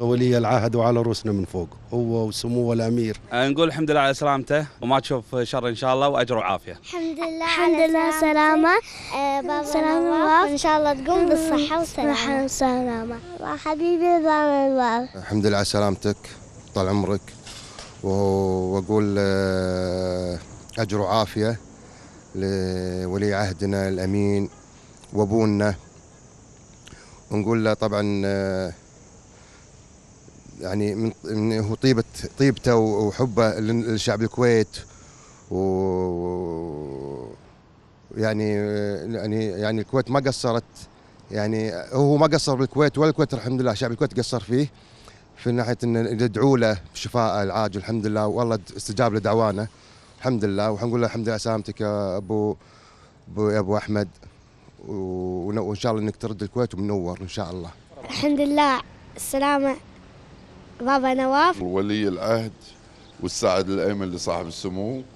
ولي العهد وعلى رؤوسنا من فوق هو وسموه الامير نقول الحمد لله على سلامته وما تشوف شر ان شاء الله واجر وعافيه الحمد لله الحمد لله سلامه آه بابا سلام الله ان شاء الله تقوم بالصحه أمم، والسلامه وسلامه وحبيبي بابا الله الحمد لله على سلامتك طال عمرك واقول آه، اجر وعافيه لولي عهدنا الامين وابونا ونقول له طبعا آه، يعني من هو طيبه طيبته وحبه لشعب الكويت و يعني يعني يعني الكويت ما قصرت يعني هو ما قصر بالكويت ولا الكويت الحمد لله شعب الكويت قصر فيه في ناحيه ان ندعو له بشفاء العاجل الحمد لله والله استجاب لدعوانا الحمد لله وحنقول له الحمد لله سلامتك يا ابو ابو, أبو احمد وان شاء الله انك ترد الكويت ومنور ان شاء الله الحمد لله السلامه بابا نواف ولي العهد والسعد الأيمن لصاحب السمو